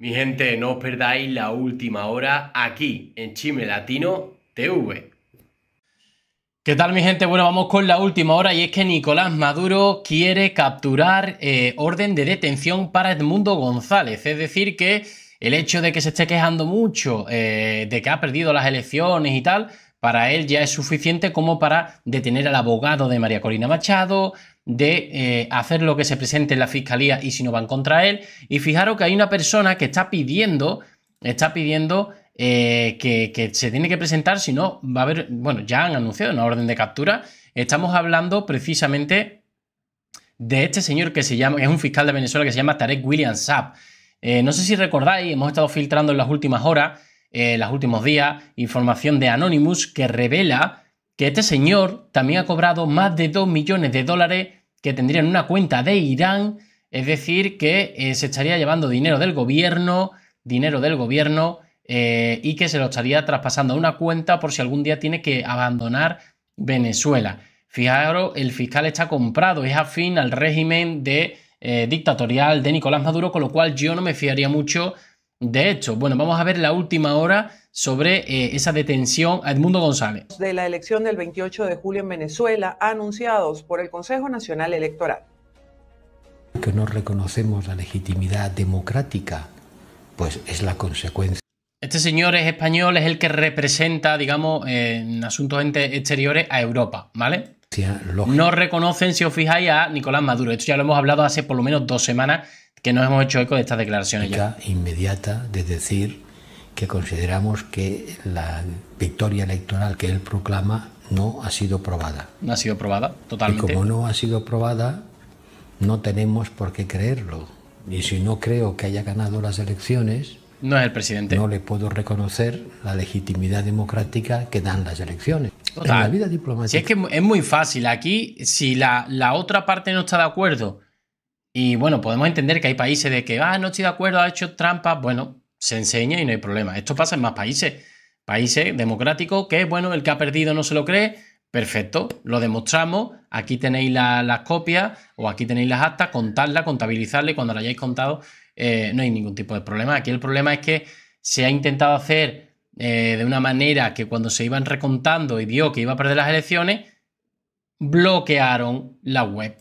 Mi gente, no os perdáis la última hora aquí en Chime Latino TV. ¿Qué tal mi gente? Bueno, vamos con la última hora y es que Nicolás Maduro quiere capturar eh, orden de detención para Edmundo González. Es decir, que el hecho de que se esté quejando mucho eh, de que ha perdido las elecciones y tal, para él ya es suficiente como para detener al abogado de María Corina Machado, de eh, hacer lo que se presente en la fiscalía y si no van contra él. Y fijaros que hay una persona que está pidiendo, está pidiendo eh, que, se tiene que presentar, si no va a haber, bueno, ya han anunciado una orden de captura. Estamos hablando precisamente de este señor que se llama, es un fiscal de Venezuela que se llama Tarek William Saab. Eh, no sé si recordáis, hemos estado filtrando en las últimas horas en eh, los últimos días información de Anonymous que revela que este señor también ha cobrado más de 2 millones de dólares que tendría en una cuenta de Irán, es decir, que eh, se estaría llevando dinero del gobierno, dinero del gobierno, eh, y que se lo estaría traspasando a una cuenta por si algún día tiene que abandonar Venezuela. Fijaros, el fiscal está comprado, es afín al régimen de, dictatorial de Nicolás Maduro, con lo cual yo no me fiaría mucho de hecho, bueno, vamos a ver la última hora sobre eh, esa detención a Edmundo González. De la elección del 28 de julio en Venezuela, anunciados por el Consejo Nacional Electoral. Que no reconocemos la legitimidad democrática, pues es la consecuencia. Este señor es español, es el que representa, digamos, en asuntos exteriores a Europa, ¿vale? no reconocen, si os fijáis, a Nicolás Maduro. Esto ya lo hemos hablado hace por lo menos dos semanas que nos hemos hecho eco de estas declaraciones ya. Inmediata de decir que consideramos que la victoria electoral que él proclama no ha sido probada. No ha sido probada, totalmente. Y como no ha sido probada, no tenemos por qué creerlo. Y si no creo que haya ganado las elecciones, no es el presidente. No le puedo reconocer la legitimidad democrática que dan las elecciones. En la vida diplomática. es que es muy fácil. Aquí, si la, la otra parte no está de acuerdo y bueno, podemos entender que hay países de que, ah, no estoy de acuerdo, ha hecho trampas. Bueno, se enseña y no hay problema. Esto pasa en más países. Países democráticos que, bueno, el que ha perdido no se lo cree. Perfecto, lo demostramos. Aquí tenéis las copias o aquí tenéis las actas, contadlas, contabilizarle. Cuando la hayáis contado, eh, no hay ningún tipo de problema. Aquí el problema es que se ha intentado hacer eh, de una manera que cuando se iban recontando y vio que iba a perder las elecciones, bloquearon la web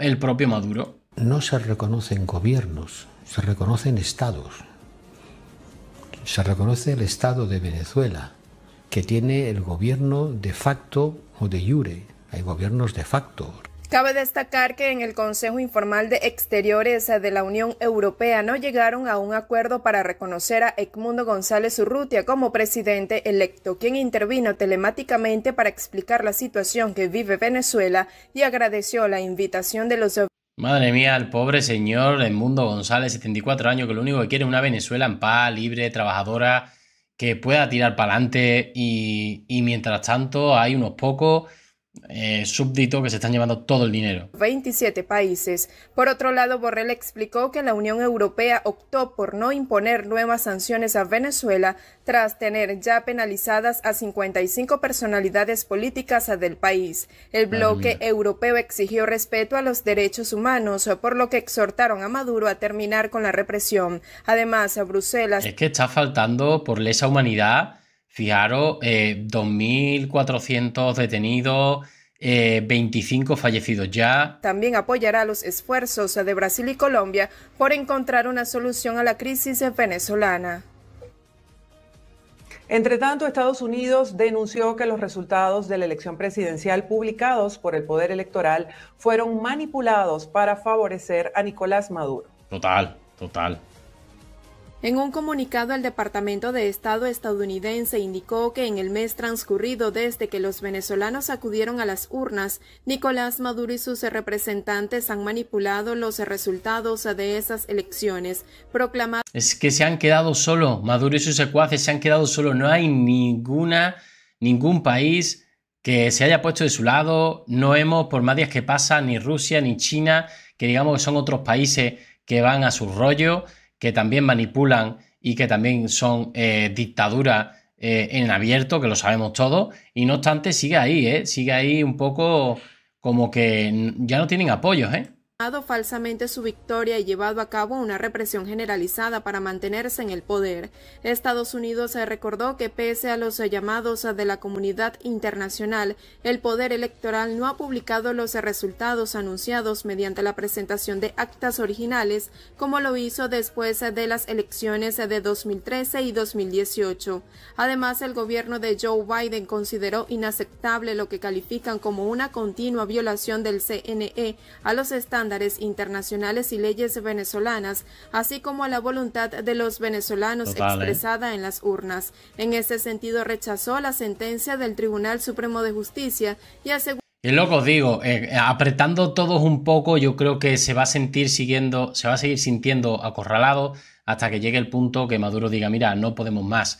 el propio Maduro. No se reconocen gobiernos, se reconocen estados. Se reconoce el estado de Venezuela, que tiene el gobierno de facto o de iure... Hay gobiernos de facto, Cabe destacar que en el Consejo Informal de Exteriores de la Unión Europea no llegaron a un acuerdo para reconocer a Edmundo González Urrutia como presidente electo, quien intervino telemáticamente para explicar la situación que vive Venezuela y agradeció la invitación de los Madre mía, el pobre señor Edmundo González, 74 años, que lo único que quiere es una Venezuela en paz, libre, trabajadora, que pueda tirar para adelante y, y mientras tanto hay unos pocos eh, súbdito que se están llevando todo el dinero. 27 países. Por otro lado, Borrell explicó que la Unión Europea optó por no imponer nuevas sanciones a Venezuela tras tener ya penalizadas a 55 personalidades políticas del país. El bloque europeo exigió respeto a los derechos humanos, por lo que exhortaron a Maduro a terminar con la represión. Además, a Bruselas. Es que está faltando por lesa humanidad Fijaros, 2.400 eh, detenidos, 25 eh, fallecidos ya. También apoyará los esfuerzos de Brasil y Colombia por encontrar una solución a la crisis venezolana. Entre tanto, Estados Unidos denunció que los resultados de la elección presidencial publicados por el Poder Electoral fueron manipulados para favorecer a Nicolás Maduro. Total, total. En un comunicado, el Departamento de Estado estadounidense indicó que en el mes transcurrido desde que los venezolanos acudieron a las urnas, Nicolás Maduro y sus representantes han manipulado los resultados de esas elecciones, proclamando... Es que se han quedado solo, Maduro y sus secuaces se han quedado solo, no hay ninguna, ningún país que se haya puesto de su lado, no hemos, por más días que pasa, ni Rusia ni China, que digamos que son otros países que van a su rollo, que también manipulan y que también son dictadura eh, dictaduras eh, en abierto, que lo sabemos todos, y no obstante sigue ahí, ¿eh? sigue ahí un poco como que ya no tienen apoyos. ¿eh? falsamente su victoria y llevado a cabo una represión generalizada para mantenerse en el poder. Estados Unidos recordó que pese a los llamados de la comunidad internacional, el poder electoral no ha publicado los resultados anunciados mediante la presentación de actas originales, como lo hizo después de las elecciones de 2013 y 2018. Además, el gobierno de Joe Biden consideró inaceptable lo que califican como una continua violación del CNE a los estándares internacionales y leyes venezolanas, así como a la voluntad de los venezolanos ¿eh? expresada en las urnas. En este sentido, rechazó la sentencia del Tribunal Supremo de Justicia y aseguró Y lo os digo, eh, apretando todos un poco, yo creo que se va a sentir siguiendo, se va a seguir sintiendo acorralado hasta que llegue el punto que Maduro diga, mira, no podemos más.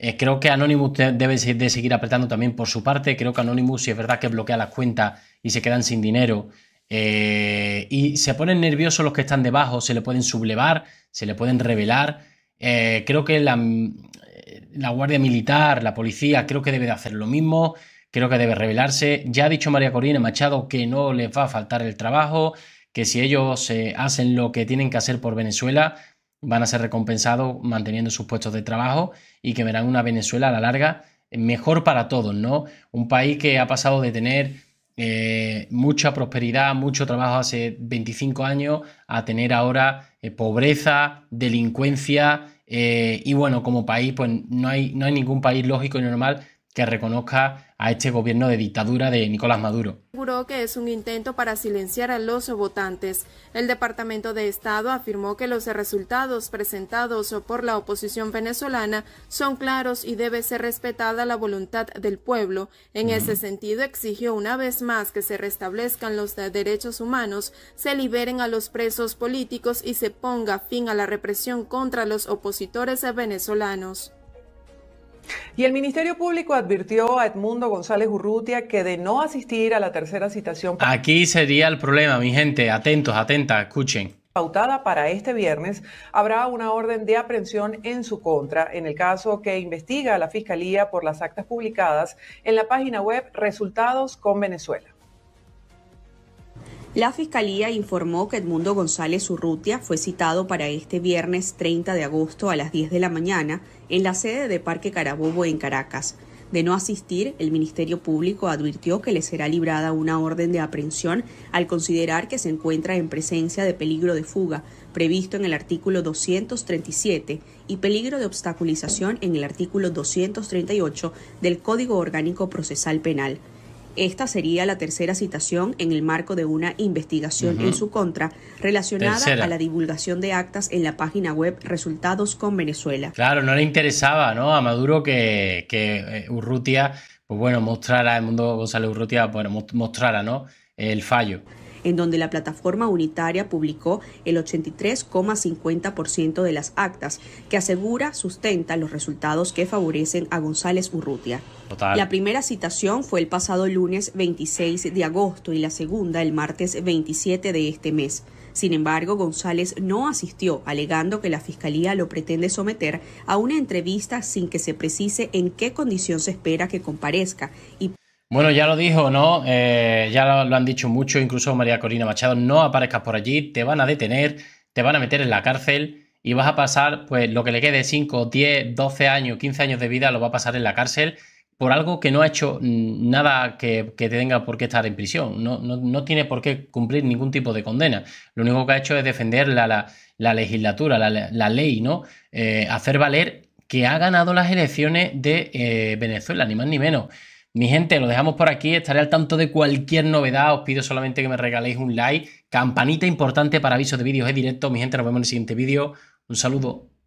Eh, creo que Anonymous debe de seguir apretando también por su parte. Creo que Anonymous, si es verdad que bloquea las cuentas y se quedan sin dinero, eh, y se ponen nerviosos los que están debajo, se le pueden sublevar, se le pueden revelar. Eh, creo que eh, la, Guardia Militar, la policía, creo que debe de hacer lo mismo, creo que debe rebelarse. Ya ha dicho María Corina Machado que no les va a faltar el trabajo, que si ellos se hacen lo que tienen que hacer por Venezuela, van a ser recompensados manteniendo sus puestos de trabajo y que verán una Venezuela a la larga mejor para todos, ¿no? Un país que ha pasado de tener eh, mucha prosperidad, mucho trabajo hace 25 años, a tener ahora eh, pobreza, delincuencia, eh, y bueno, como país, pues no hay, no hay ningún país lógico y normal que reconozca a este gobierno de dictadura de Nicolás Maduro. Aseguró que es un intento para silenciar a los votantes. El Departamento de Estado afirmó que los resultados presentados por la oposición venezolana son claros y debe ser respetada la voluntad del pueblo. En ese sentido, exigió una vez más que se restablezcan los derechos humanos, se liberen a los presos políticos y se ponga fin a la represión contra los opositores venezolanos. Y el Ministerio Público advirtió a Edmundo González Urrutia que de no asistir a la tercera citación. Aquí sería el problema, mi gente. Atentos, atenta, escuchen pautada para este viernes, habrá una orden de aprehensión en su contra en el caso que investiga la Fiscalía por las actas publicadas en la página web Resultados con Venezuela. La Fiscalía informó que Edmundo González Urrutia fue citado para este viernes 30 de agosto a las 10 de la mañana en la sede de Parque Carabobo en Caracas. De no asistir, el Ministerio Público advirtió que le será librada una orden de aprehensión al considerar que se encuentra en presencia de peligro de fuga, previsto en el artículo 237, y peligro de obstaculización en el artículo 238 del Código Orgánico Procesal Penal. Esta sería la tercera citación en el marco de una investigación en su contra relacionada a la divulgación de actas en la página web Resultados con Venezuela. Claro, no le interesaba ¿no? a Maduro que, eh, Urrutia, pues bueno, mostrara, el mundo Urrutia, bueno, mostrara ¿no? el fallo en donde la plataforma unitaria publicó el 83,50% de las actas, que asegura sustenta los resultados que favorecen a González Urrutia. La primera citación fue el pasado lunes 26 de agosto y la segunda el martes 27 de este mes. Sin embargo, González no asistió, alegando que la Fiscalía lo pretende someter a una entrevista sin que se precise en qué condición se espera que comparezca y bueno, ya lo dijo, ¿no? Eh, ya lo, han dicho mucho, incluso María Corina Machado, no aparezcas por allí, te van a detener, te van a meter en la cárcel y vas a pasar, pues lo que le quede 5, 10, 12 años, 15 años de vida, lo va a pasar en la cárcel por algo que no ha hecho mm, nada que, te tenga por qué estar en prisión, no, no, no, tiene por qué cumplir ningún tipo de condena. Lo único que ha hecho es defender la, la, legislatura, la, ley, ¿no? Eh, hacer valer que ha ganado las elecciones de eh, Venezuela, ni más ni menos. Mi gente, lo dejamos por aquí. Estaré al tanto de cualquier novedad. Os pido solamente que me regaléis un like. Campanita importante para avisos de vídeos en directo. Mi gente, nos vemos en el siguiente vídeo. Un saludo.